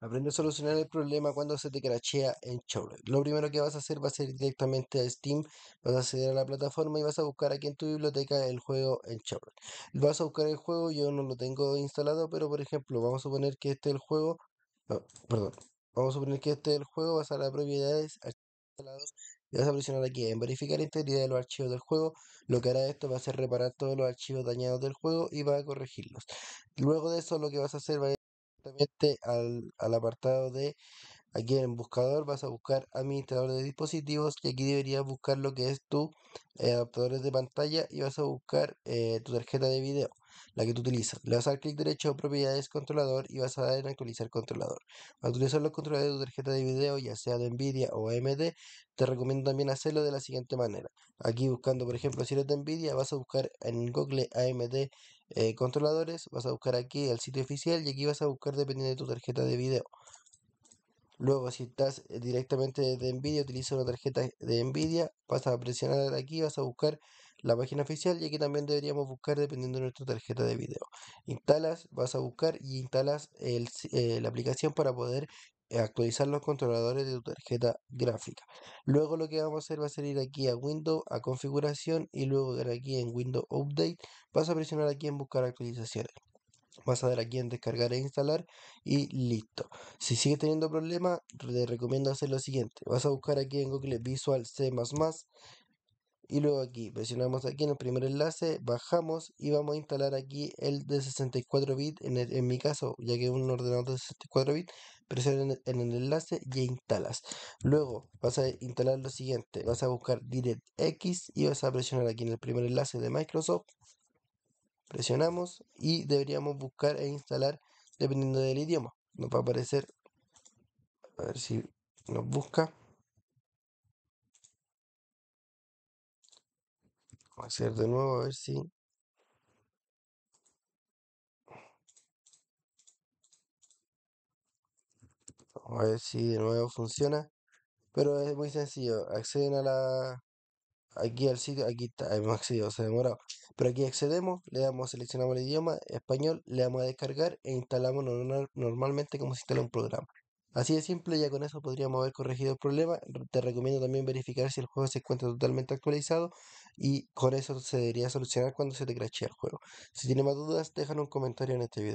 Aprende a solucionar el problema cuando se te crachea en Shopware. Lo primero que vas a hacer va a ser directamente a Steam, vas a acceder a la plataforma y vas a buscar aquí en tu biblioteca el juego en Shopware. Vas a buscar el juego, yo no lo tengo instalado, pero por ejemplo, vamos a suponer que este es el juego, perdón, vamos a suponer que este es el juego, vas a las propiedades, instalados y vas a presionar aquí en verificar la integridad de los archivos del juego. Lo que hará esto va a ser reparar todos los archivos dañados del juego y va a corregirlos. Luego de eso lo que vas a hacer va a al, apartado de aquí en buscador vas a buscar administrador de dispositivos y aquí deberías buscar lo que es tu eh, adaptadores de pantalla y vas a buscar eh, tu tarjeta de video la que tú utilizas le vas a dar clic derecho propiedades controlador y vas a dar en actualizar controlador para utilizar los controladores de tu tarjeta de video ya sea de Nvidia o AMD te recomiendo también hacerlo de la siguiente manera aquí buscando por ejemplo si eres de Nvidia vas a buscar en Google AMD eh, controladores, vas a buscar aquí el sitio oficial y aquí vas a buscar dependiendo de tu tarjeta de video. Luego si estás eh, directamente de Nvidia, utiliza una tarjeta de Nvidia, vas a presionar aquí, vas a buscar la página oficial y aquí también deberíamos buscar dependiendo de nuestra tarjeta de video. Instalas, vas a buscar y instalas eh, la aplicación para poder eh, actualizar los controladores de tu tarjeta gráfica. Luego lo que vamos a hacer va a ser ir aquí a Windows, a configuración y luego de aquí en Windows Update vas a presionar aquí en buscar actualizaciones. Vas a dar aquí en descargar e instalar y listo. Si sigues teniendo problemas, te recomiendo hacer lo siguiente. Vas a buscar aquí en Google Visual C++ y luego aquí presionamos aquí en el primer enlace, bajamos y vamos a instalar aquí el de 64 bits, en, en, mi caso, ya que es un ordenador de 64 bits, Presiona e, en el enlace y instalas. Luego vas a instalar lo siguiente, vas a buscar DirectX y vas a presionar aquí en el primer enlace de Microsoft. Presionamos y deberíamos buscar e instalar dependiendo del idioma. Nos va a aparecer, a ver si nos busca. Vamos a hacer de nuevo a ver si a ver si de nuevo funciona. Pero es muy sencillo. Acceden a la. Aquí al sitio. Aquí está. Hemos accedido, se ha demorado. Pero aquí accedemos, le damos, seleccionamos el idioma español, le damos a descargar e instalamos normalmente como se instala un programa. Así de simple, ya con eso podríamos haber corregido el problema. Te recomiendo también verificar si el juego se encuentra totalmente actualizado y con eso se debería solucionar cuando se te crashee el juego. Si tienes más dudas, déjame un comentario en este video.